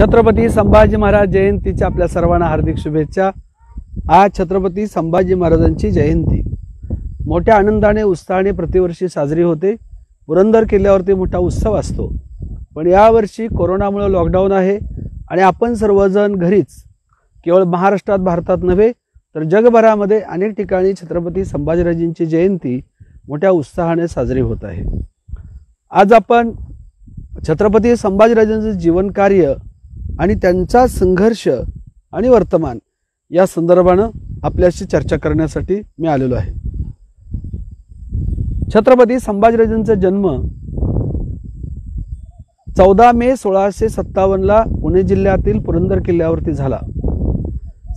छत्रपती संभाजी महाराज जयंतीच्या आपल्या सर्वांना हार्दिक शुभेच्छा आज छत्रपती संभाजी महाराजांची जयंती मोठ्या आनंदाने उत्साहाने प्रतिवर्षी साजरी होते पुरंदर किल्ल्यावरती मोठा उत्सव असतो पण यावर्षी कोरोनामुळे लॉकडाऊन आहे आणि आपण सर्वजण घरीच केवळ महाराष्ट्रात भारतात नव्हे तर जगभरामध्ये अनेक ठिकाणी छत्रपती संभाजीराजेंची जयंती मोठ्या उत्साहाने साजरी होत आहे आज आपण छत्रपती संभाजीराजांचं जीवनकार्य आणि त्यांचा संघर्ष आणि वर्तमान या संदर्भानं आपल्याशी चर्चा करण्यासाठी मी आलेलो आहे छत्रपती संभाजीराजांचा जन्म चौदा मे सोळाशे सत्तावन्नला पुणे जिल्ह्यातील पुरंदर किल्ल्यावरती झाला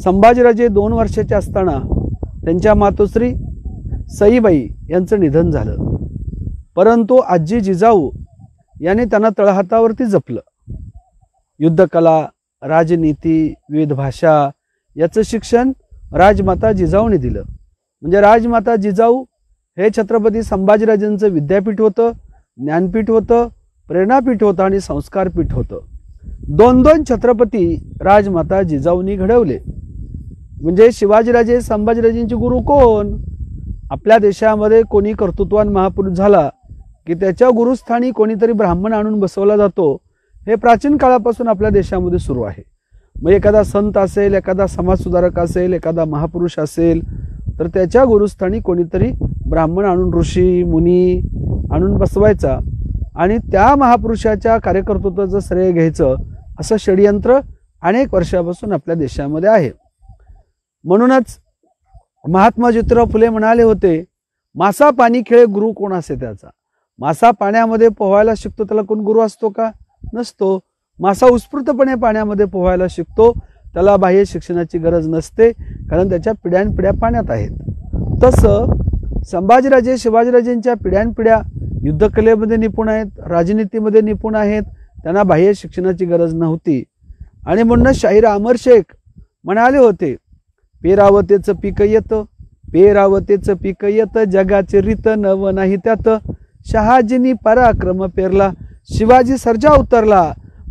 संभाजीराजे दोन वर्षाचे असताना त्यांच्या मातोश्री सईबाई यांचं निधन झालं परंतु आजी जिजाऊ यांनी त्यांना तळहातावरती जपलं युद्धकला राजनीती विविध भाषा याचं शिक्षण राजमाता जिजाऊने दिलं म्हणजे राजमाता जिजाऊ हे छत्रपती संभाजीराजेंचं विद्यापीठ होतं ज्ञानपीठ होतं प्रेरणापीठ होतं आणि संस्कारपीठ होतं दोन दोन छत्रपती राजमाता जिजाऊनी घडवले म्हणजे शिवाजीराजे संभाजीराजेंचे गुरु कोण आपल्या देशामध्ये कोणी कर्तृत्वान महापुरुष झाला की त्याच्या गुरुस्थानी कोणीतरी ब्राह्मण आणून बसवला जातो हे प्राचीन काळापासून आपल्या देशामध्ये सुरू आहे मग एखादा संत असेल एखादा समाजसुधारक असेल एखादा महापुरुष असेल तर त्याच्या गुरुस्थानी कोणीतरी ब्राह्मण आणून ऋषी मुनी आणून बसवायचा आणि त्या महापुरुषाच्या कार्यकर्तृत्वाचं श्रेय घ्यायचं असं षडयंत्र अनेक वर्षापासून आपल्या देशामध्ये आहे म्हणूनच महात्मा ज्योतिराव फुले म्हणाले होते मासा पाणी खेळ गुरु कोण असे त्याचा मासा पाण्यामध्ये पोहायला शिकतो त्याला कोण गुरु असतो का नसतो मासा उत्स्फूर्तपणे पाण्यामध्ये पोहायला शिकतो त्याला बाह्य शिक्षणाची गरज नसते कारण त्याच्या पिढ्यानपिढ्या पाण्यात आहेत तसं संभाजीराजे शिवाजीराजेंच्या पिढ्यानपिढ्या युद्धकलेमध्ये निपुण आहेत राजनीतीमध्ये निपुण आहेत त्यांना बाह्य शिक्षणाची गरज नव्हती आणि म्हणून शाहीर अमर शेख म्हणाले होते पेरावतेचं पीक येतं पेरावतेचं पीक येतं जगाचे रीत नव नाही त्यात शहाजींनी पराक्रम पेरला शिवाजी सर्जा उतरला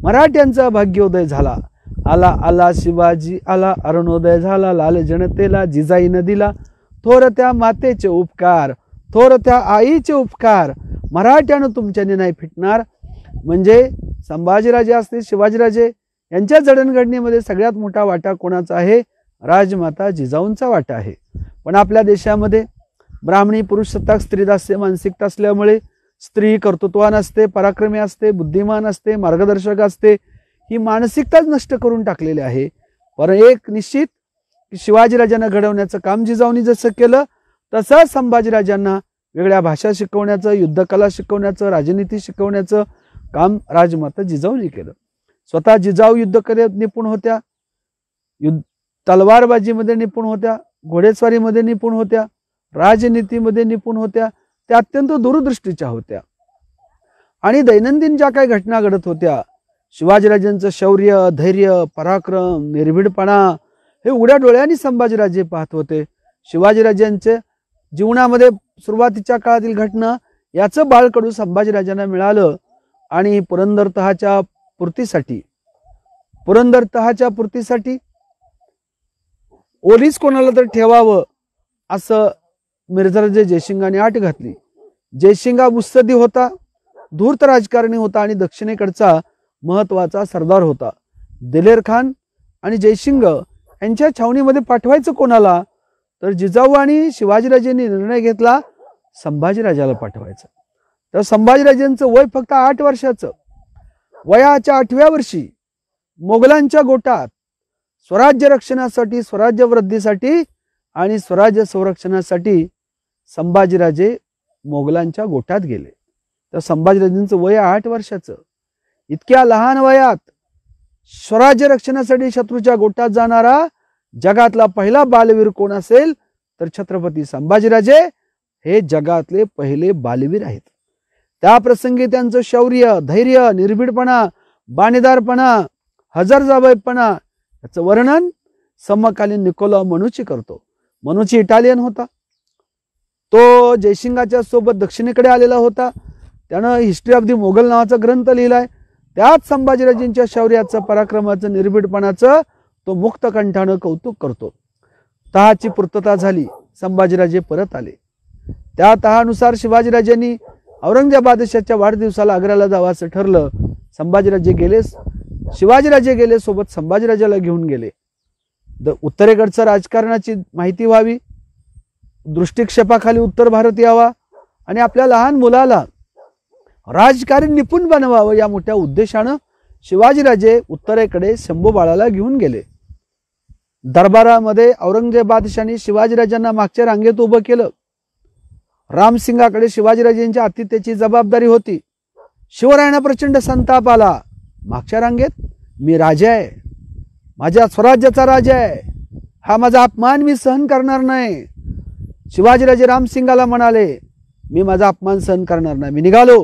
मराठ्यांचा भाग्योदय झाला आला आला शिवाजी आला अरुणोदय झाला लाल जनतेला जिजाई नदीला थोर त्या मातेचे उपकार थोर त्या आईचे उपकार मराठ्यानं तुमच्याने नाही फिटणार म्हणजे संभाजीराजे असतील शिवाजीराजे यांच्या जडणघडणीमध्ये सगळ्यात मोठा वाटा कोणाचा आहे राजमाता जिजाऊंचा वाटा आहे पण आपल्या देशामध्ये ब्राह्मणी पुरुष सत्ताक स्त्रीदास्य मानसिकता असल्यामुळे स्त्री कर्तृत्वान असते पराक्रमी असते बुद्धिमान असते मार्गदर्शक असते ही मानसिकताच नष्ट करून टाकलेली आहे पर एक निश्चित शिवाजीराजांना घडवण्याचं काम जिजाऊनी जसं केलं तसंच संभाजीराजांना वेगळ्या भाषा शिकवण्याचं युद्धकला शिकवण्याचं राजनीती शिकवण्याचं काम राजमाता जिजाऊनी केलं स्वतः जिजाऊ युद्धकलेत निपुण होत्या युद्ध तलवारबाजीमध्ये निपुण होत्या घोडेस्वारीमध्ये निपुण होत्या राजनीतीमध्ये निपुण होत्या त्या अत्यंत दूरदृष्टीच्या होत्या आणि दैनंदिन ज्या काही घटना घडत होत्या शिवाजीराजांचं शौर्य धैर्य पराक्रम निर्भीडपणा हे उघड्या डोळ्यांनी संभाजीराजे पाहत होते शिवाजीराजांचे जीवनामध्ये सुरुवातीच्या काळातील घटना याचं बाळकडू संभाजीराजांना मिळालं आणि पुरंदरतहाच्या पूर्तीसाठी पुरंदरतहाच्या पूर्तीसाठी ओलीच कोणाला तर ठेवावं असं मिर्झराजे जयसिंगाने आठ घातली जयसिंगा मुस्तदी होता धूर्त राजकारणी होता आणि दक्षिणेकडचा महत्वाचा सरदार होता दिलेर खान आणि जयसिंग यांच्या छावणीमध्ये पाठवायचं कोणाला तर जिजाऊ आणि शिवाजीराजेंनी निर्णय घेतला संभाजीराजाला पाठवायचं तर संभाजीराजेंचं वय फक्त आठ वर्षाचं वयाच्या आठव्या वर्षी मोगलांच्या गोटात स्वराज्य रक्षणासाठी स्वराज्य वृद्धीसाठी आणि स्वराज्य संरक्षणासाठी संभाजीराजे मोगलांच्या गोठ्यात गेले तर संभाजीराजेंचं वय आठ वर्षाचं इतक्या लहान वयात स्वराज्य रक्षणासाठी शत्रूच्या गोठ्यात जाणारा जगातला पहिला बालवीर कोण असेल तर छत्रपती संभाजीराजे हे जगातले पहिले बालवीर आहेत त्या प्रसंगी त्यांचं शौर्य धैर्य निर्भीडपणा बाणेदारपणा हजरजाबाईपणा याचं वर्णन समकालीन निकोला मनुची करतो मनुची इटालियन होता तो जयसिंगाच्या सोबत दक्षिणेकडे आलेला होता त्यानं हिस्ट्री ऑफ दी मोगल नावाचा ग्रंथ लिहिलाय त्याच संभाजीराजेंच्या शौर्याचं पराक्रमाचं निर्भीडपणाचं तो मुक्त कंठानं कौतुक करतो तहाची पूर्तता झाली संभाजीराजे परत आले त्या तहानुसार शिवाजीराजांनी औरंगजेबादशाच्या वाढदिवसाला आग्र्याला जावं असं ठरलं संभाजीराजे गेले शिवाजीराजे गेले सोबत संभाजीराजाला घेऊन गेले द उत्तरेकडचं राजकारणाची माहिती व्हावी दृष्टिक्षेपाखाली उत्तर भारत यावा आणि आपल्या लहान मुलाला राजकारण निपुण बनवावं या मोठ्या उद्देशानं शिवाजीराजे उत्तरेकडे शंभू बाळाला घेऊन गेले दरबारामध्ये औरंगजेबादशाने शिवाजीराजांना मागच्या रांगेत उभं केलं रामसिंगाकडे शिवाजीराजेंच्या आतिथ्याची जबाबदारी होती शिवरायांना प्रचंड संताप आला मागच्या रांगेत मी राजा आहे माझ्या स्वराज्याचा राजा आहे हा माझा अपमान मी सहन करणार नाही शिवाजीराजे रामसिंगाला म्हणाले मी माझा अपमान सहन करणार नाही मी निघालो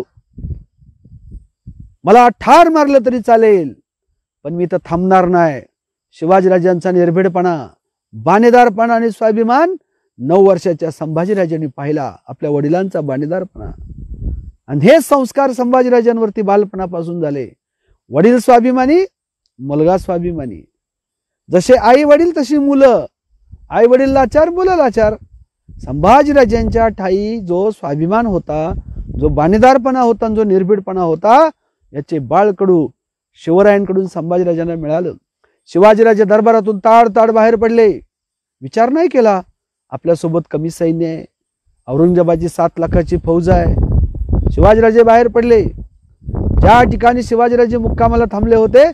मला ठार मारलं तरी चालेल पण मी तर थांबणार नाही शिवाजीराजांचा निर्भीडपणा बाणेदारपणा आणि स्वाभिमान नऊ वर्षाच्या संभाजीराजांनी पाहिला आपल्या वडिलांचा बाणेदारपणा आणि हे संस्कार संभाजीराजांवरती बालपणापासून झाले वडील स्वाभिमानी मुलगा स्वाभिमानी जसे आई वडील तशी मुलं आई वडील लाचार मुलं लाचार संभाजीराजांच्या ठाई जो स्वाभिमान होता जो बाणेदारपणा होता जो निर्भीडपणा होता याचे बाळकडू शिवरायांकडून संभाजीराजांना मिळालं शिवाजीराजे दरबारातून ताड ताड बाहेर पडले विचार नाही केला आपल्यासोबत कमी सैन्य आहे औरंगजेबाची सात लाखाची फौज आहे शिवाजीराजे बाहेर पडले ज्या ठिकाणी शिवाजीराजे मुक्कामाला थांबले होते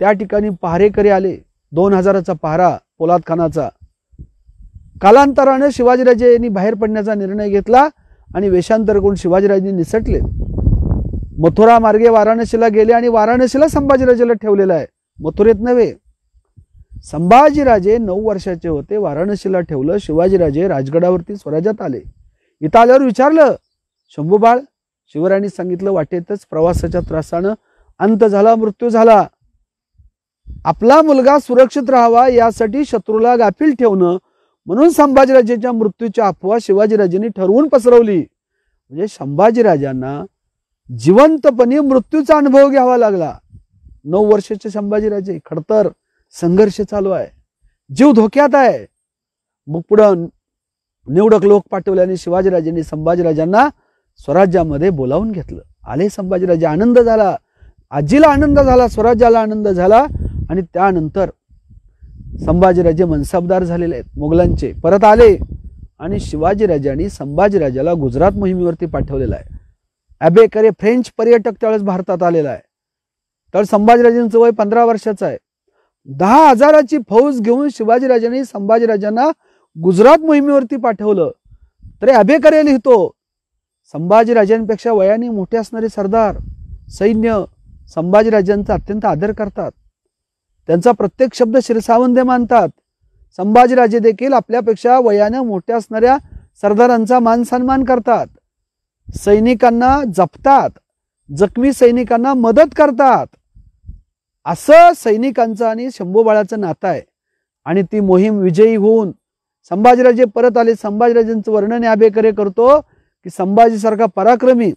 त्या ठिकाणी पहारेकरी आले दोन हजाराचा पहारा पोलाद खानाचा कालांतराने शिवाजीराजे यांनी बाहेर पडण्याचा निर्णय घेतला आणि वेषांतर करून शिवाजीराजे निसटले मथुरा मार्गे वाराणसीला गेले आणि वाराणसीला संभाजीराजेला ठेवलेलं आहे मथुरेत नव्हे संभाजीराजे नऊ वर्षाचे होते वाराणसीला ठेवलं शिवाजीराजे राजगडावरती स्वराज्यात आले इथं आल्यावर विचारलं शंभूबाळ शिवरायांनी सांगितलं वाटेतच प्रवासाच्या त्रासानं अंत झाला मृत्यू झाला आपला मुलगा सुरक्षित राहावा यासाठी शत्रूला गाफील ठेवणं म्हणून संभाजीराजेच्या मृत्यूची अफवा शिवाजीराजांनी ठरवून पसरवली म्हणजे संभाजीराजांना जिवंतपणे मृत्यूचा अनुभव घ्यावा लागला नऊ वर्षाचे संभाजीराजे खडतर संघर्ष चालू आहे जीव धोक्यात आहे मग पुढं निवडक लोक पाठवल्याने शिवाजीराजांनी संभाजीराजांना स्वराज्यामध्ये बोलावून घेतलं आले संभाजीराजे आनंद झाला आजीला आनंद झाला स्वराज्याला आनंद झाला आणि त्यानंतर संभाजीराजे मनसाबदार झालेले आहेत मुघलांचे परत आले आणि शिवाजीराजांनी संभाजीराजाला गुजरात मोहिमेवरती पाठवलेला आहे अबेकरे फ्रेंच पर्यटक त्यावेळेस भारतात आलेला आहे तर संभाजीराजांचं वय पंधरा वर्षाचं आहे दहा हजाराची फौज घेऊन शिवाजीराजांनी संभाजीराजांना गुजरात मोहिमेवरती पाठवलं तरी अबेकरे लिहितो संभाजीराजांपेक्षा वयाने मोठे असणारे सरदार सैन्य संभाजीराजांचा अत्यंत आदर करतात त्यांचा प्रत्येक शब्द शिरसावंदे मानतात संभाजीराजे देखील आपल्यापेक्षा वयाने मोठ्या असणाऱ्या सरदारांचा मान सन्मान करतात सैनिकांना जपतात जखमी सैनिकांना मदत करतात असं सैनिकांचं आणि शंभूबाळाचं नातं आहे आणि ती मोहीम विजयी होऊन संभाजीराजे परत आले संभाजीराजेंचं वर्णन याबेकरे करतो की संभाजीसारखा पराक्रमी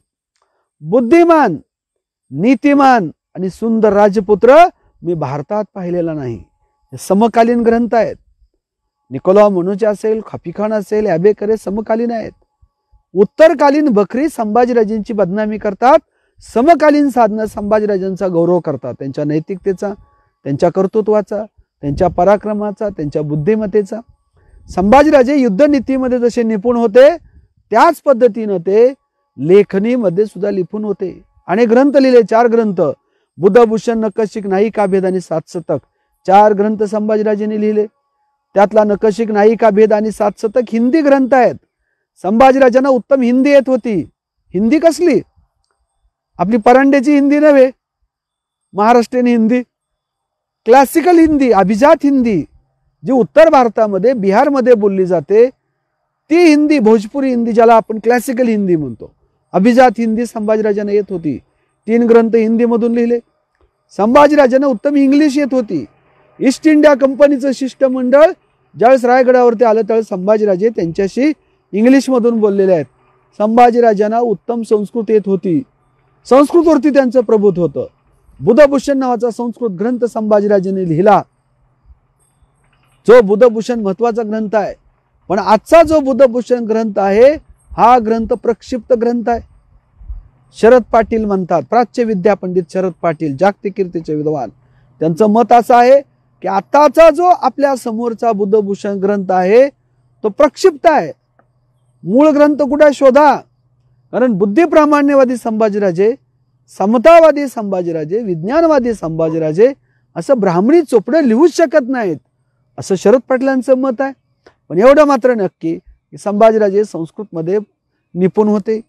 बुद्धिमान नीतिमान आणि सुंदर राजपुत्र मी भारतात पाहिलेला नाही हे समकालीन ग्रंथ आहेत निकोला मनुज असेल खफिखान असेल ॲबेकरे समकालीन आहेत उत्तरकालीन बकरी संभाजीराजेंची बदनामी करतात समकालीन साधनं संभाजीराजांचा गौरव करतात त्यांच्या नैतिकतेचा त्यांच्या कर्तृत्वाचा त्यांच्या पराक्रमाचा त्यांच्या बुद्धिमत्तेचा संभाजीराजे युद्धनीतीमध्ये जसे निपुण होते त्याच पद्धतीनं ते लेखनीमध्ये सुद्धा लिपून होते आणि ग्रंथ लिहिले चार ग्रंथ बुधभूषण नकशिक नायिका भेद आणि सात चार ग्रंथ संभाजीराजेंनी लिहिले त्यातला नकशिक नायिका भेद आणि सात हिंदी ग्रंथ आहेत संभाजीराजांना उत्तम हिंदी येत होती हिंदी कसली आपली परांड्याची हिंदी नव्हे महाराष्ट्रीयन हिंदी क्लासिकल हिंदी अभिजात हिंदी जी उत्तर भारतामध्ये बिहारमध्ये बोलली जाते ती हिंदी भोजपुरी हिंदी ज्याला आपण क्लासिकल हिंदी म्हणतो अभिजात हिंदी संभाजीराजांना येत होती तीन ग्रंथ हिंदीमधून लिहिले संभाजीराजांना उत्तम इंग्लिश येत होती ईस्ट इंडिया कंपनीचं शिष्टमंडळ ज्यावेळेस रायगडावरती आलं त्यावेळेस संभाजीराजे त्यांच्याशी इंग्लिशमधून बोललेले आहेत संभाजीराजांना उत्तम संस्कृत येत होती संस्कृतवरती त्यांचं प्रभुत्व होतं बुधभूषण नावाचा संस्कृत ग्रंथ संभाजीराजेने लिहिला जो बुधभूषण महत्वाचा ग्रंथ आहे पण आजचा जो बुधभूषण ग्रंथ आहे हा ग्रंथ प्रक्षिप्त ग्रंथ आहे शरद पाटील म्हणतात प्राच्य विद्या पंडित शरद पाटील जागतिक कीर्तीचे विद्वान त्यांचं मत असं आहे की आताचा जो आपल्या समोरचा बुद्धभूषण ग्रंथ आहे तो प्रक्षिप्त आहे मूळ ग्रंथ कुठे शोधा कारण बुद्धिप्रामाण्यवादी संभाजीराजे समतावादी संभाजीराजे विज्ञानवादी संभाजीराजे असं ब्राह्मणी चोपडे लिहूच शकत नाहीत असं शरद पाटलांचं मत आहे पण एवढं मात्र नक्की की संभाजीराजे संस्कृतमध्ये निपुण होते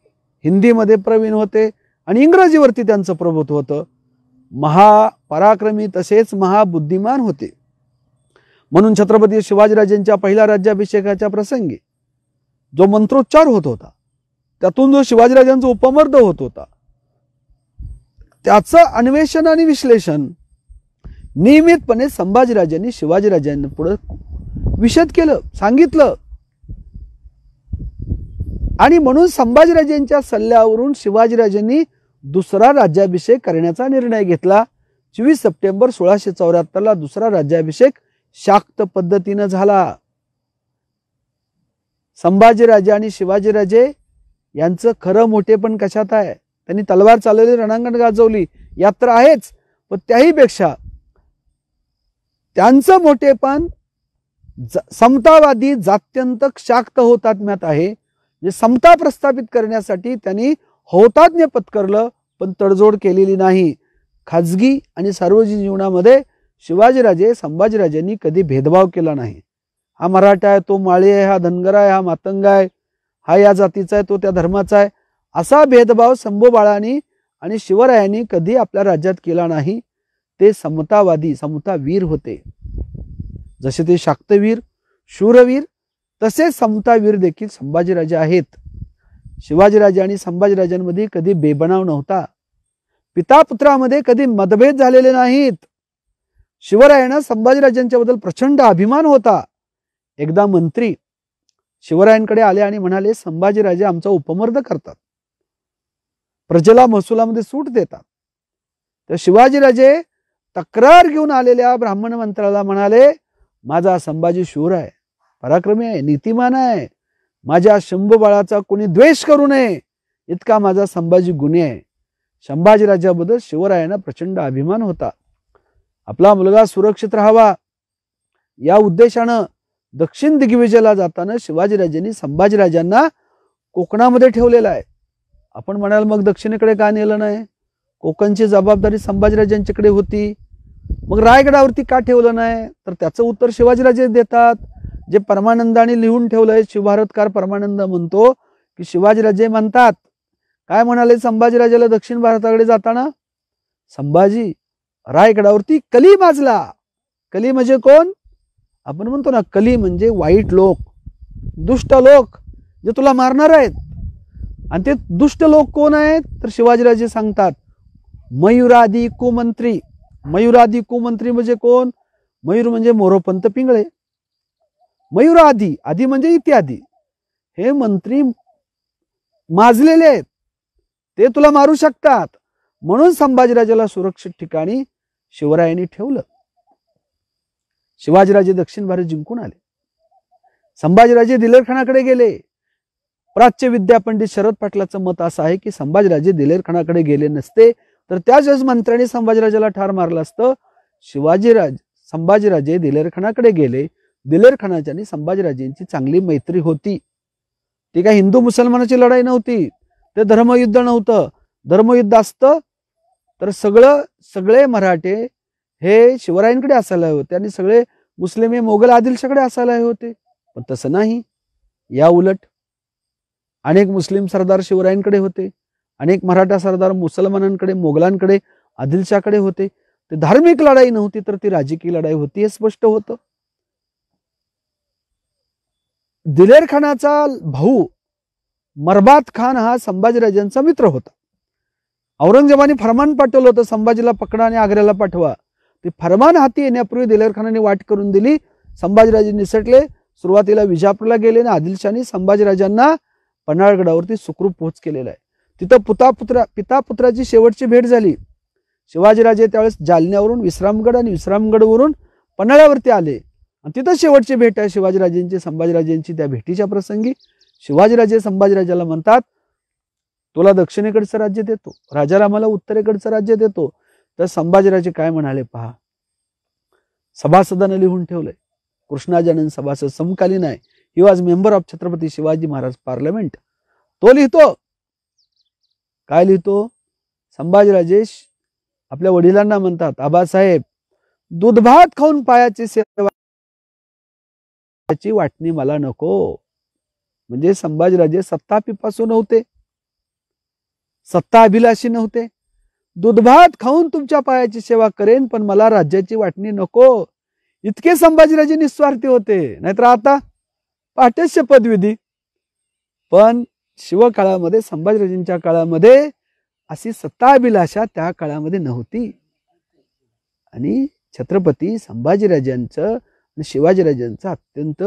हिंदीमध्ये प्रवीण होते आणि इंग्रजीवरती त्यांचं प्रभुत्व होतं महापराक्रमी तसेच महाबुद्धिमान होते म्हणून छत्रपती शिवाजीराजेंच्या पहिल्या राज्याभिषेकाच्या प्रसंगी जो मंत्रोच्चार होत होता त्यातून जो शिवाजीराजांचा उपमर्द होत होता त्याचं अन्वेषण आणि विश्लेषण नियमितपणे संभाजीराजांनी शिवाजीराजांना पुढे विषद केलं सांगितलं आणि म्हणून संभाजीराजेंच्या सल्ल्यावरून शिवाजीराजेंनी दुसरा राज्याभिषेक करण्याचा निर्णय घेतला चोवीस सप्टेंबर सोळाशे चौऱ्याहत्तरला दुसरा राज्याभिषेक शाक्त पद्धतीनं झाला संभाजीराजे आणि शिवाजीराजे यांचं खरं मोठेपण कशात आहे त्यांनी तलवार चालवली रणांगण गाजवली यात्रा तर आहेच पण त्याहीपेक्षा त्यांचं मोठेपण समतावादी जात्यंतक शाक्त होतात्म्यात आहे म्हणजे समता प्रस्थापित करण्यासाठी त्यांनी हौतात्म्य पत्करलं पण तडजोड केलेली नाही खाजगी आणि सार्वजनिक जीवनामध्ये शिवाजीराजे संभाजीराजांनी कधी भेदभाव केला नाही हा मराठा आहे तो माळी आहे हा धनगर आहे हा मातंग आहे हा या जातीचा आहे तो त्या धर्माचा आहे असा भेदभाव संभोबाळांनी आणि शिवरायांनी कधी आपल्या राज्यात केला नाही ते समतावादी समतावीर होते जसे ते शाक्तवीर शूरवीर तसेच समतावीर देखील संभाजीराजे आहेत शिवाजीराजे आणि संभाजीराजांमध्ये कधी बेबनाव नव्हता पिता पुत्रामध्ये कधी मतभेद झालेले नाहीत शिवरायांना संभाजीराजांच्या बद्दल प्रचंड अभिमान होता एकदा मंत्री शिवरायांकडे आले आणि म्हणाले संभाजीराजे आमचा उपमर्द करतात प्रजेला महसुलामध्ये सूट देतात तर शिवाजीराजे तक्रार घेऊन आलेल्या ब्राह्मण मंत्र्याला म्हणाले माझा संभाजी शूर आहे पराक्रमी आहे नीतिमान आहे माझ्या शंभ बाळाचा कोणी द्वेष करू नये इतका माझा संभाजी गुन्हे आहे संभाजीराजाबद्दल शिवरायांना प्रचंड अभिमान होता आपला मुलगा सुरक्षित राहावा या उद्देशानं दक्षिण दिग्विजयला जाताना शिवाजीराजांनी संभाजीराजांना कोकणामध्ये ठेवलेला आहे आपण म्हणाल मग दक्षिणेकडे का नेलं नाही कोकणची जबाबदारी संभाजीराजांच्याकडे होती मग रायगडावरती का ठेवलं नाही तर त्याचं उत्तर शिवाजीराजे देतात जे परमानंदाने लिहून ठेवलंय शिवभारतकार परमानंद म्हणतो की शिवाजीराजे म्हणतात काय म्हणाले संभाजीराजाला दक्षिण भारताकडे जाताना संभाजी रायगडावरती कली माजला कली म्हणजे कोण आपण म्हणतो ना कली म्हणजे वाईट लोक दुष्ट लोक जे तुला मारणार आहेत आणि ते दुष्ट लोक कोण आहेत तर शिवाजीराजे सांगतात मयुरादी कुमंत्री मयुरादी कुमंत्री म्हणजे कोण मयूर म्हणजे मोरोपंत पिंगळे मयूर आधी आधी म्हणजे इत्यादी हे मंत्री माजलेले आहेत ते तुला मारू शकतात म्हणून संभाजीराजाला सुरक्षित ठिकाणी शिवरायांनी ठेवलं शिवाजीराजे दक्षिण भारत जिंकून आले संभाजीराजे दिलेरखानाकडे गेले प्राच्य विद्या पंडित शरद पाटलाचं मत असं आहे की संभाजीराजे दिलेरखानाकडे गेले नसते तर त्याच वेळेस मंत्र्यांनी संभाजीराजाला ठार मारलं असतं शिवाजीराज संभाजीराजे दिलेरखानाकडे गेले दिलेर खानाच्या आणि संभाजीराजेंची चांगली मैत्री होती ती काय हिंदू मुसलमानाची लढाई नव्हती ते धर्मयुद्ध नव्हतं धर्मयुद्ध असत तर सगळं सगळे मराठे हे शिवरायांकडे असायला होते आणि सगळे मुस्लिम हे मोगल आदिलशाकडे असायला होते पण तसं नाही या उलट अनेक मुस्लिम सरदार शिवरायांकडे होते अनेक मराठा सरदार मुसलमानांकडे मोगलांकडे आदिलशाकडे होते ते धार्मिक लढाई नव्हती तर ती राजकीय लढाई होती हे स्पष्ट होतं दिलेरखानाचा भाऊ मरबात खान हा संभाजीराजांचा मित्र होता औरंगजेबाने फरमान पाठवलं होतं संभाजीला पकडा आणि आग्र्याला पाठवा ते फरमान हाती येण्यापूर्वी दिलेरखानाने वाट करून दिली संभाजीराजे निसटले सुरुवातीला विजापूरला गेले आणि आदिलशाने संभाजीराजांना पन्हाळगडावरती सुखरूप पोहोच केलेला आहे तिथं पुता पुत्रा पिता पुत्राची शेवटची भेट झाली शिवाजीराजे त्यावेळेस जालन्यावरून विश्रामगड आणि विश्रामगडवरून पन्हाळ्यावरती आले तिथं शेवटची भेट आहे शिवाजीराजेंची संभाजीराजेंची त्या भेटीच्या प्रसंगी शिवाजीराजे संभाजीराजाला म्हणतात तुला दक्षिणेकडचं राज्य देतो राजारामाला उत्तरेकडचं राज्य देतो तर संभाजीराजे काय म्हणाले पहा सभासदानं लिहून ठेवलंय कृष्णाजानन सभासद समकालीन आहे he was member of Chhatrapati Shivaji Maharaj parliament तो लिहितो काय लिहितो संभाजीराजेश आपल्या वडिलांना म्हणतात आबासाहेब दूधभात खाऊन पायाचे सेवा त्याची वाटणी मला नको म्हणजे संभाजीराजे सत्ता पिपासू नव्हते सत्ता अभिलाषी नव्हते दुधभात खाऊन तुमच्या पायाची सेवा करेन पण मला राज्याची वाटणी नको इतके संभाजीराजे निस्वार्थी होते नाहीतर आता पाठ्यश्य पदविधी पण शिवकाळामध्ये संभाजीराजेंच्या काळामध्ये अशी सत्ता अभिलाषा त्या काळामध्ये नव्हती आणि छत्रपती संभाजीराजांचं आणि शिवाजीराजांचा अत्यंत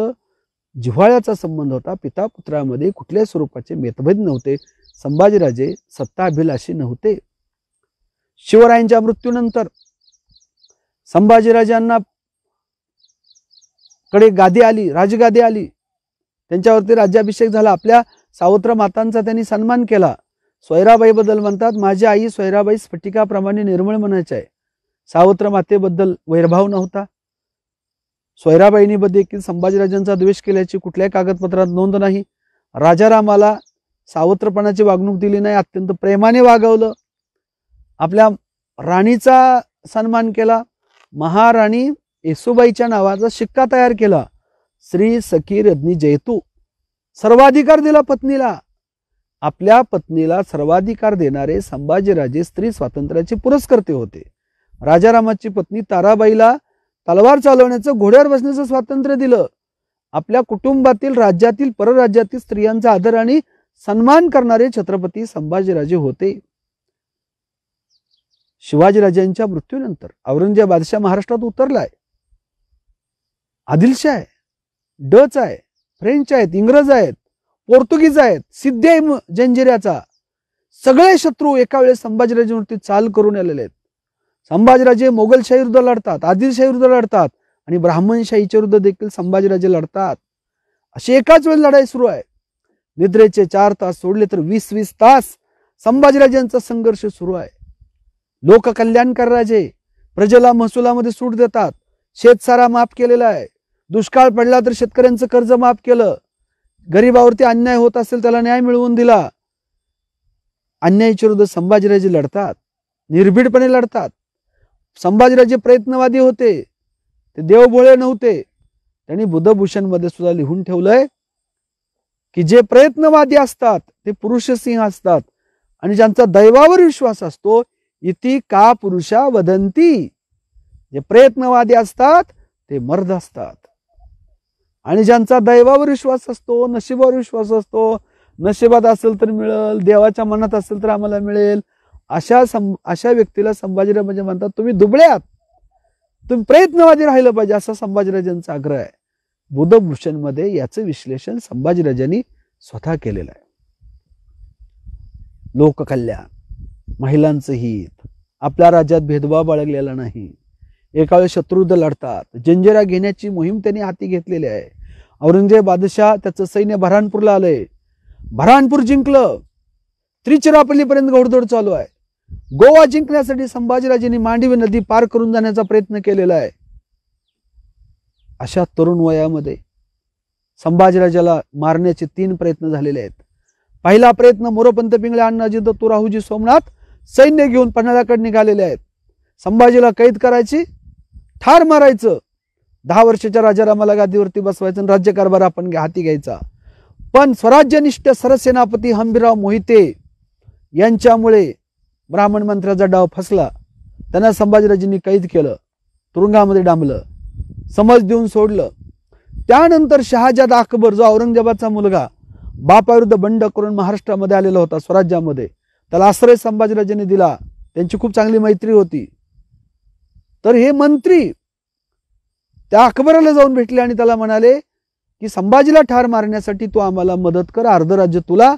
जिव्हाळ्याचा संबंध होता पिता पुत्रामध्ये कुठल्याही स्वरूपाचे मेतभेद नव्हते संभाजीराजे सत्ताभिलाषी नव्हते शिवरायांच्या मृत्यूनंतर संभाजीराजांना कडे गादी आली राजगादी आली त्यांच्यावरती राज्याभिषेक झाला आपल्या सावत्र मातांचा त्यांनी सन्मान केला बद्दल म्हणतात माझी आई सोयराबाई स्फटिकाप्रमाणे निर्मळ म्हणायचे आहे सावत्र मातेबद्दल वैरभाव नव्हता सोयराबाईंनीमध्ये देखील संभाजीराजांचा द्वेष केल्याची कुठल्याही कागदपत्रात नोंद नाही राजारामाला सावत्रपणाची वागणूक दिली नाही अत्यंत प्रेमाने वागवलं आपल्या राणीचा सन्मान केला महाराणी येसुबाईच्या नावाचा शिक्का तयार केला श्री सखी रज्नी जयतू सर्वाधिकार दिला पत्नीला आपल्या पत्नीला सर्वाधिकार देणारे संभाजीराजे स्त्री स्वातंत्र्याचे पुरस्कर्ते होते राजारामाची पत्नी ताराबाईला तलवार चालवण्याचं घोड्यावर बसण्याचं स्वातंत्र्य दिलं आपल्या कुटुंबातील राज्यातील परराज्यातील स्त्रियांचा आदर आणि सन्मान करणारे छत्रपती संभाजीराजे होते शिवाजीराजांच्या मृत्यूनंतर औरंगजेब बादशाह महाराष्ट्रात उतरलाय आदिलशा आहे डच आहे फ्रेंच आहेत इंग्रज आहेत पोर्तुगीज आहेत सिद्धेम जंजिऱ्याचा सगळे शत्रू एका वेळेस संभाजीराजेवरती चाल करून आलेले आहेत संभाजीराजे मोगलशाही विरुद्ध लढतात आदिलशाही विरुद्ध लढतात आणि ब्राह्मणशाहीच्या विरुद्ध देखील संभाजीराजे लढतात अशी एकाच वेळेस लढाई सुरू आहे निद्रेचे चार तास सोडले तर वीस वीस तास संभाजीराजांचा संघर्ष सुरू आहे लोककल्याणकार राजे प्रजेला महसुलामध्ये सूट देतात शेतसारा माफ केलेला आहे दुष्काळ पडला तर शेतकऱ्यांचं कर्ज माफ केलं गरीबावरती अन्याय होत असेल त्याला न्याय मिळवून दिला अन्यायाच्या विरुद्ध संभाजीराजे लढतात निर्भीडपणे लढतात संभाजीराजे प्रयत्नवादी होते ते देवभोळे नव्हते त्यांनी बुद्धभूषण मध्ये सुद्धा लिहून ठेवलंय की जे प्रयत्नवादी असतात ते पुरुषसिंह असतात आणि ज्यांचा दैवावर विश्वास असतो इति का पुरुषा वदंती जे प्रयत्नवादी असतात ते मर्द असतात आणि ज्यांचा दैवावर विश्वास असतो नशिबावर विश्वास असतो नशिबात असेल तर मिळेल देवाच्या मनात असेल तर आम्हाला मिळेल अशा सं अशा व्यक्तीला संभाजीराव म्हणजे म्हणतात तुम्ही दुबळे आहात तुम्ही प्रयत्नवादी राहिलं पाहिजे असा संभाजीराजांचा आग्रह आहे बुधभूषणमध्ये याचं विश्लेषण संभाजीराजांनी स्वतः केलेलं आहे लोककल्याण महिलांचं हित आपल्या राज्यात भेदभाव बाळगलेला नाही एका वेळेस शत्रुद्ध लढतात जंजिरा घेण्याची मोहीम त्यांनी हाती घेतलेली आहे औरंगजेब बादशाह त्याचं सैन्य बऱ्हाणपूरला आलंय बऱ्हाणपूर जिंकलं त्रिचिरापल्लीपर्यंत घोडदौड चालू आहे गोवा जिंकण्यासाठी संभाजीराजेंनी मांडवी नदी पार करून जाण्याचा प्रयत्न केलेला आहे अशा तरुण वयामध्ये संभाजीराजाला मारण्याचे तीन प्रयत्न झालेले आहेत पहिला प्रयत्न मोरोपंत पिंगळे अण्णाजी दत्तू राहुजी सोमनाथ सैन्य घेऊन पन्हाळ्याकडे निघालेले आहेत संभाजीला कैद करायची ठार मारायचं दहा वर्षाच्या राजारामाला गादीवरती बसवायचं आणि राज्यकारभार आपण हाती घ्यायचा पण स्वराज्यनिष्ठ सरसेनापती हंबीराव मोहिते यांच्यामुळे ब्राह्मण मंत्र्याचा डाव फसला त्यांना संभाजीराजेंनी कैद केलं तुरुंगामध्ये डांबलं समज देऊन सोडलं त्यानंतर शहाजाद अकबर जो औरंगजेबाचा मुलगा बापाविरुद्ध बंड करून महाराष्ट्रामध्ये आलेला होता स्वराज्यामध्ये त्याला आश्रय संभाजीराजेने दिला त्यांची खूप चांगली मैत्री होती तर हे मंत्री त्या अकबराला जाऊन भेटले आणि त्याला म्हणाले की संभाजीला ठार मारण्यासाठी तू आम्हाला मदत कर अर्ध राज्य तुला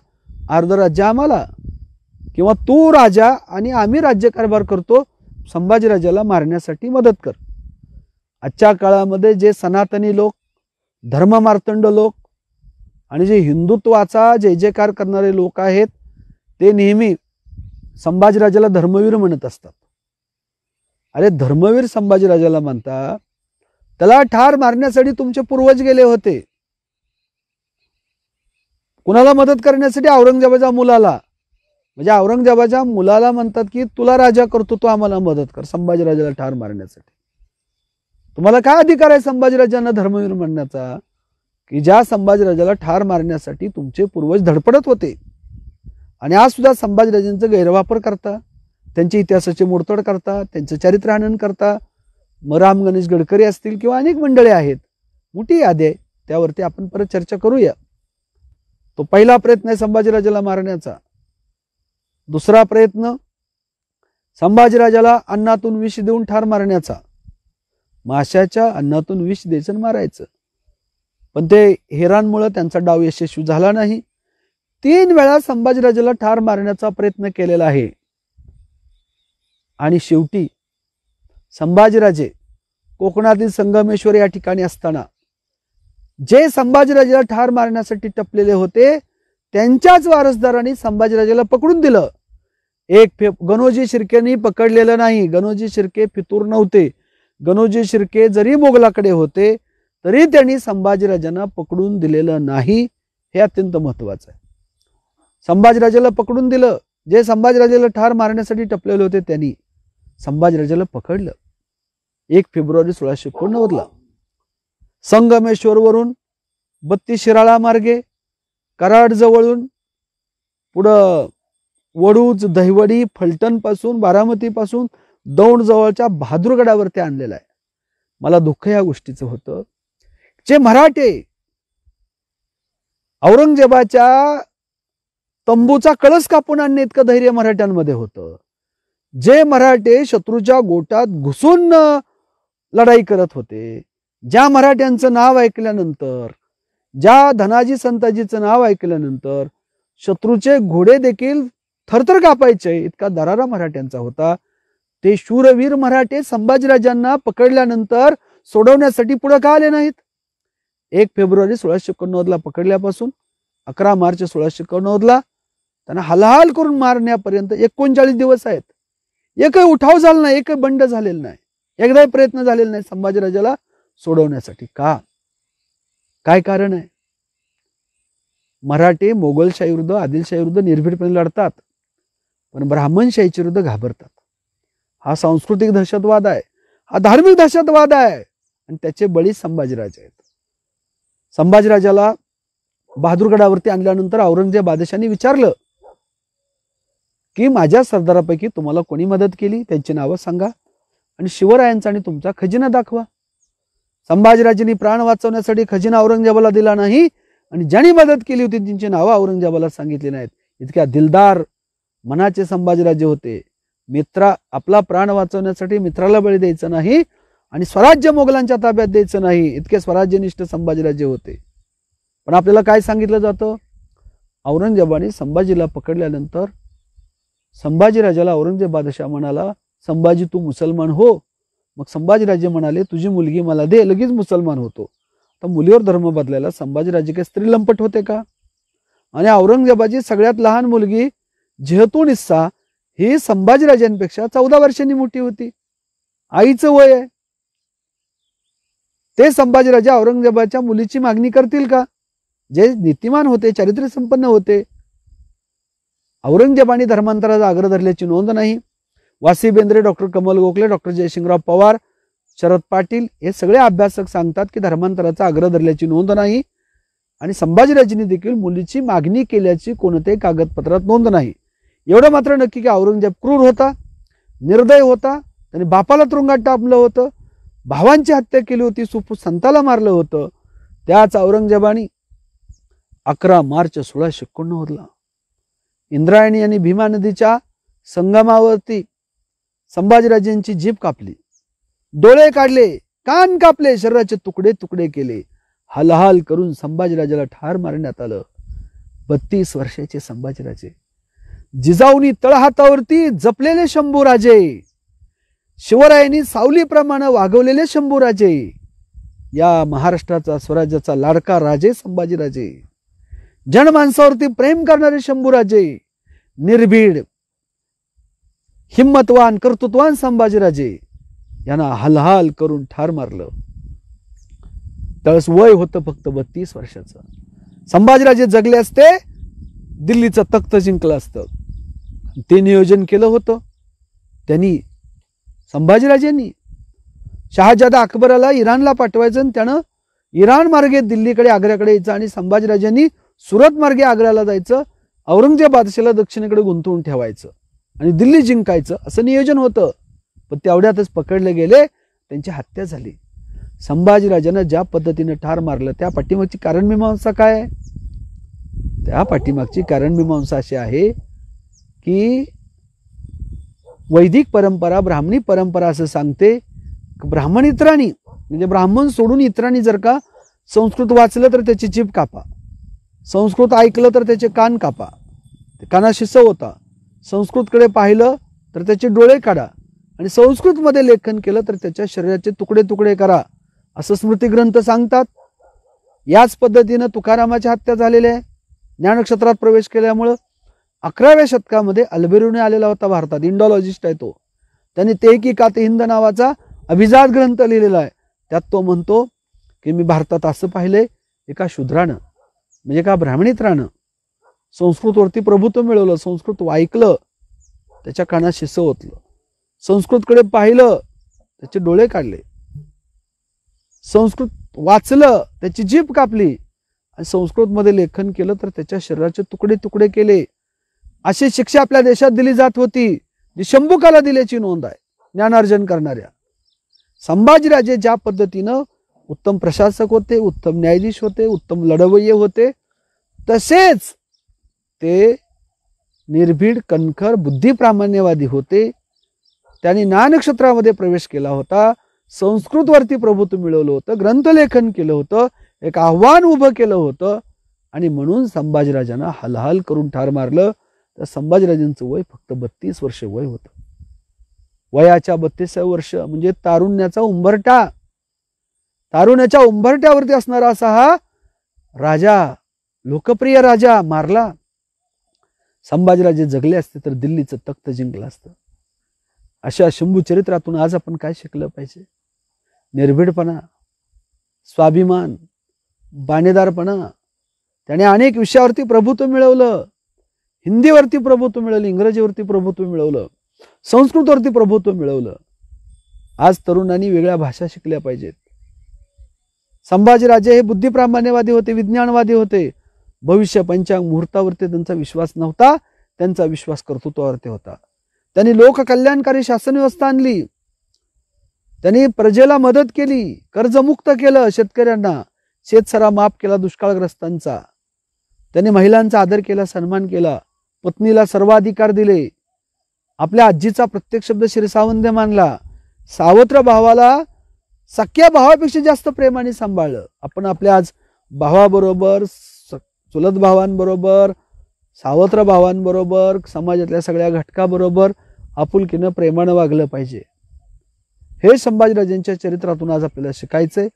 अर्ध राज्य आम्हाला किंवा तू राजा आणि आम्ही राज्यकारभार करतो संभाजीराजाला मारण्यासाठी मदत कर आजच्या काळामध्ये जे सनातनी लोक मार्तंड लोक आणि जे हिंदुत्वाचा जय जयकार करणारे लोक आहेत ते नेहमी संभाजीराजाला धर्मवीर म्हणत असतात अरे धर्मवीर संभाजीराजाला म्हणता त्याला ठार मारण्यासाठी तुमचे पूर्वज गेले होते कुणाला मदत करण्यासाठी औरंगजेबाच्या मुलाला म्हणजे औरंगजेबाच्या मुलाला म्हणतात की तुला राजा करतो तू आम्हाला मदत कर संभाजीराजाला ठार मारण्यासाठी तुम्हाला काय अधिकार आहे संभाजीराजांना धर्मवीर म्हणण्याचा की ज्या संभाजीराजाला ठार मारण्यासाठी तुमचे पूर्वज धडपडत होते आणि आज सुद्धा संभाजीराजांचा गैरवापर करता त्यांच्या इतिहासाचे मोडतोड करता त्यांचं आनंद करता मग राम गणेश गडकरी असतील किंवा अनेक मंडळे आहेत मोठी यादी आहे त्यावरती आपण परत चर्चा करूया तो पहिला प्रयत्न आहे संभाजीराजाला मारण्याचा दुसरा प्रयत्न संभाजीराजाला अन्नातून विष देऊन ठार मारण्याचा माशाच्या अन्नातून विष द्यायचं मारायचं पण ते हेरांमुळे त्यांचा डाव यशस्वी झाला नाही तीन वेळा संभाजीराजाला ठार मारण्याचा प्रयत्न केलेला आहे आणि शेवटी संभाजीराजे कोकणातील संगमेश्वर या ठिकाणी असताना जे संभाजीराजेला ठार मारण्यासाठी टपलेले होते त्यांच्याच वारसदारांनी संभाजीराजेला पकडून दिलं एक फे गणोजी शिर्केनी पकडलेलं नाही गणोजी शिर्के फितूर नव्हते गणोजी शिर्के जरी मोगलाकडे होते तरी त्यांनी संभाजीराजांना पकडून दिलेलं नाही हे अत्यंत महत्त्वाचं आहे संभाजीराजाला पकडून दिलं जे संभाजीराजाला ठार मारण्यासाठी टपलेले होते त्यांनी संभाजीराजाला पकडलं एक फेब्रुवारी सोळाशे एकोणनव्वदला संगमेश्वरवरून बत्तीस शिराळा मार्गे कराडजवळून पुढं वडूज दहिवडी पासून बारामतीपासून बहादुरगडावर भाद्रगडावरती आणलेला आहे मला दुःख या गोष्टीचं होतं जे मराठे औरंगजेबाच्या तंबूचा कळस कापून आणणे इतकं धैर्य मराठ्यांमध्ये होतं जे मराठे शत्रूच्या गोटात घुसून लढाई करत होते ज्या मराठ्यांचं नाव ऐकल्यानंतर ज्या धनाजी संताजीचं नाव ऐकल्यानंतर शत्रूचे घोडे देखील थरथर कापायचे इतका दरारा मराठ्यांचा होता ते शूरवीर मराठे संभाजीराजांना पकडल्यानंतर सोडवण्यासाठी पुढे का आले नाहीत एक फेब्रुवारी सोळाशे एकोणनव्वदला पकडल्यापासून अकरा मार्च सोळाशे एकोणनव्वदला त्यांना हलहाल करून मारण्यापर्यंत एकोणचाळीस दिवस आहेत एकही उठाव झाला नाही एकही बंड झालेला नाही एकदाही प्रयत्न झालेला नाही संभाजीराजाला सोडवण्यासाठी का काय कारण आहे मराठे मोगलशाही विरुद्ध आदिलशाही विरुद्ध निर्भीडपणे लढतात पण ब्राह्मणशाहीचे विरुद्ध घाबरतात हा सांस्कृतिक दहशतवाद आहे हा धार्मिक दहशतवाद आहे आणि त्याचे बळी संभाजीराजे आहेत संभाजीराजाला बहादूरगडावरती आणल्यानंतर औरंगजेब आदेशांनी विचारलं की माझ्या सरदारापैकी तुम्हाला कोणी मदत केली त्यांची नावं सांगा आणि शिवरायांचा आणि तुमचा खजिना दाखवा संभाजीराजेंनी प्राण वाचवण्यासाठी खजिना औरंगजेबाला दिला नाही आणि ज्यांनी मदत केली होती त्यांची नावं औरंगजेबाला सांगितली नाहीत इतक्या दिलदार मनाचे संभाजीराजे होते मित्रा आपला प्राण वाचवण्यासाठी मित्राला बळी द्यायचा नाही आणि स्वराज्य मोगलांच्या ताब्यात द्यायचं नाही इतके स्वराज्यनिष्ठ संभाजीराजे होते पण आपल्याला काय सांगितलं जातं औरंगजेबाने संभाजीला पकडल्यानंतर संभाजीराजाला औरंगजेब बादशाह म्हणाला संभाजी तू मुसलमान हो मग संभाजीराजे म्हणाले तुझी मुलगी मला दे लगेच मुसलमान होतो तर मुलीवर धर्म बदलायला संभाजीराजे काही स्त्री लंपट होते का आणि औरंगजेबाची सगळ्यात लहान मुलगी जेहतुनिस्सा ही संभाजीराजांपेक्षा चौदा वर्षांनी मोठी होती आईचं वय आहे ते संभाजीराजा औरंगजेबाच्या मुलीची मागणी करतील का जे नीतिमान होते चारित्र्य संपन्न होते औरंगजेबाने धर्मांतराचा आग्रह धरल्याची नोंद नाही वासी बेंद्रे डॉक्टर कमल गोखले डॉक्टर जयसिंगराव पवार शरद पाटील हे सगळे अभ्यासक सांगतात की धर्मांतराचा आग्रह धरल्याची नोंद नाही आणि संभाजीराजेने देखील मुलीची मागणी केल्याची कोणत्याही कागदपत्रात नोंद नाही एवढं मात्र नक्की की औरंगजेब क्रूर होता निर्दय होता त्याने बापाला तुरुंगात टापलं होतं भावांची हत्या केली होती सुपू संताला मारलं होतं त्याच औरंगजेबाने अकरा मार्च सोळाशे एकोणनव्वदला इंद्रायणी आणि भीमा नदीच्या संगमावरती संभाजीराजेंची जीप कापली डोळे काढले कान कापले शरीराचे तुकडे तुकडे केले हलहाल करून संभाजीराजाला ठार मारण्यात आलं बत्तीस वर्षाचे संभाजीराजे जिजाऊनी तळहातावरती जपलेले शंभूराजे शिवरायांनी सावलीप्रमाणे वागवलेले शंभूराजे या महाराष्ट्राचा स्वराज्याचा लाडका राजे संभाजीराजे जनमानसावरती प्रेम करणारे शंभूराजे निर्भीड हिंमतवान कर्तृत्वान संभाजीराजे यांना हलहाल करून ठार मारलं तळस वय होतं फक्त बत्तीस वर्षाचं संभाजीराजे जगले असते दिल्लीचं तख्त जिंकलं असतं ते नियोजन केलं होतं त्यांनी संभाजीराजांनी शहाजादा अकबराला इराणला पाठवायचं आणि त्यानं इराण मार्गे दिल्लीकडे आग्र्याकडे यायचं आणि संभाजीराजांनी सुरत मार्गे आग्र्याला जायचं औरंगजेब दक्षिणेकडे गुंतवून ठेवायचं आणि दिल्ली जिंकायचं असं नियोजन होतं पण तेवढ्यातच पकडले गेले त्यांची हत्या झाली संभाजीराजांना ज्या पद्धतीनं ठार मारलं त्या पाठीमागची कारण मीमांसा काय आहे त्या पाठीमागची कारण मीमांसा अशी आहे की वैदिक परंपरा ब्राह्मणी परंपरा असं सांगते ब्राह्मण इतरांनी म्हणजे ब्राह्मण सोडून इतरांनी जर का संस्कृत वाचलं तर त्याची जीभ कापा संस्कृत ऐकलं तर त्याचे कान कापा कानाशी सव होता संस्कृतकडे पाहिलं तर त्याचे डोळे काढा आणि संस्कृतमध्ये लेखन केलं तर त्याच्या शरीराचे तुकडे तुकडे करा असं स्मृतिग्रंथ सांगतात याच पद्धतीनं तुकारामाची हत्या झालेल्या आहे ज्ञानक्षेत्रात प्रवेश केल्यामुळं अकराव्या शतकामध्ये अल्बेरूने आलेला होता भारतात इंडॉलॉजिस्ट आहे तो त्यांनी ते की कात हिंद नावाचा अभिजात ग्रंथ लिहिलेला आहे त्यात तो म्हणतो की मी भारतात असं पाहिले एका शूद्रानं म्हणजे एका ब्राह्मणित्रानं वरती प्रभुत्व मिळवलं संस्कृत ऐकलं त्याच्या कानात शिसं ओतलं संस्कृतकडे पाहिलं त्याचे डोळे काढले संस्कृत वाचलं त्याची जीभ कापली आणि संस्कृतमध्ये लेखन केलं तर त्याच्या शरीराचे तुकडे तुकडे केले अशी शिक्षा आपल्या देशात दिली जात होती जी शंभूकाला दिल्याची नोंद आहे ज्ञानार्जन करणाऱ्या संभाजीराजे ज्या पद्धतीनं उत्तम प्रशासक होते उत्तम न्यायाधीश होते उत्तम लढवय्ये होते तसेच ते निर्भीड कणखर बुद्धिप्रामाण्यवादी होते त्यांनी ज्ञानक्षेत्रामध्ये प्रवेश केला होता संस्कृतवरती प्रभुत्व मिळवलं होतं ग्रंथलेखन केलं होतं एक आव्हान उभं केलं होतं आणि म्हणून संभाजीराजांना हलहल करून ठार मारलं तर संभाजीराजांचं वय फक्त बत्तीस वर्ष वय होतं वयाच्या बत्तीस वर्ष म्हणजे तारुण्याचा उंबरटा तारुण्याच्या उंबरट्यावरती असणारा असा हा राजा लोकप्रिय राजा मारला संभाजीराजे जगले असते तर दिल्लीचं तख्त जिंकलं असतं अशा शंभू चरित्रातून आज आपण काय शिकलं पाहिजे निर्भीडपणा स्वाभिमान बाणेदारपणा त्याने अनेक विषयावरती प्रभुत्व मिळवलं हिंदीवरती प्रभुत्व मिळवलं इंग्रजीवरती प्रभुत्व मिळवलं संस्कृतवरती प्रभुत्व मिळवलं आज तरुणांनी वेगळ्या भाषा शिकल्या पाहिजेत संभाजीराजे हे बुद्धिप्रामाण्यवादी होते विज्ञानवादी होते भविष्य पंचांग मुहूर्तावरती त्यांचा विश्वास नव्हता त्यांचा विश्वास कर्तृत्वावरती होता त्यांनी लोककल्याणकारी शासन व्यवस्था आणली त्यांनी प्रजेला मदत केली कर्जमुक्त केलं शेतकऱ्यांना शेतसरा माफ केला दुष्काळग्रस्तांचा त्यांनी महिलांचा आदर केला सन्मान केला पत्नीला सर्वाधिकार दिले आपल्या आजीचा प्रत्येक शब्द शिरसावंद्य मानला सावत्र भावाला सख्या भावापेक्षा जास्त प्रेमाने सांभाळलं आपण आपल्या आज भावाबरोबर चुलत भावांबरोबर सावत्र भावांबरोबर समाजातल्या सगळ्या घटकाबरोबर आपुलकीनं प्रेमानं वागलं पाहिजे हे संभाजीराजांच्या चरित्रातून आज आपल्याला शिकायचंय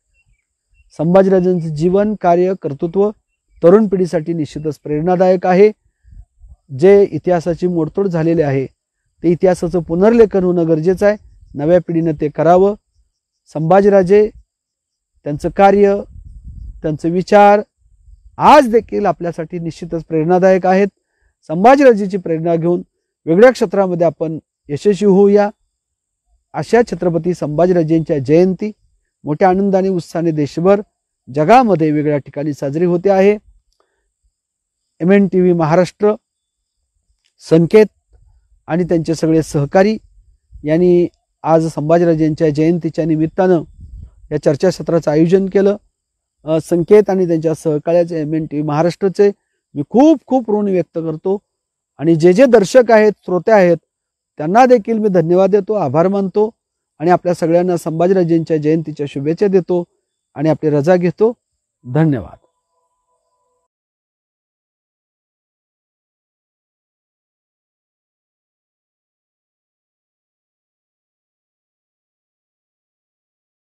संभाजीराजांचं जीवन कार्य कर्तृत्व तरुण पिढीसाठी निश्चितच प्रेरणादायक आहे जे इतिहासाची मोडतोड झालेले आहे ते इतिहासाचं पुनर्लेखन होणं गरजेचं आहे नव्या पिढीनं ते करावं संभाजीराजे त्यांचं कार्य त्यांचं विचार आज देखील आपल्यासाठी निश्चितच प्रेरणादायक आहेत संभाजीराजेची प्रेरणा घेऊन वेगळ्या क्षेत्रामध्ये आपण यशस्वी होऊया अशा छत्रपती संभाजीराजेंच्या जयंती मोठ्या आनंदाने उत्साहाने देशभर जगामध्ये वेगळ्या ठिकाणी साजरी होते आहे M N T V Maharashtra Sanket आणि त्यांचे सगळे सहकारी यांनी आज संभाजीराजेंच्या जयंतीच्या निमित्तानं या चर्चासत्राचं आयोजन केलं संकेत आणि त्यांच्या सहकार्याचे एम एन टी महाराष्ट्राचे मी खूप खूप ऋण व्यक्त करतो आणि जे जे दर्शक आहेत श्रोते आहेत त्यांना देखील मी धन्यवाद देतो आभार मानतो आणि आपल्या सगळ्यांना संभाजीराजेंच्या जयंतीच्या शुभेच्छा देतो आणि आपली रजा घेतो धन्यवाद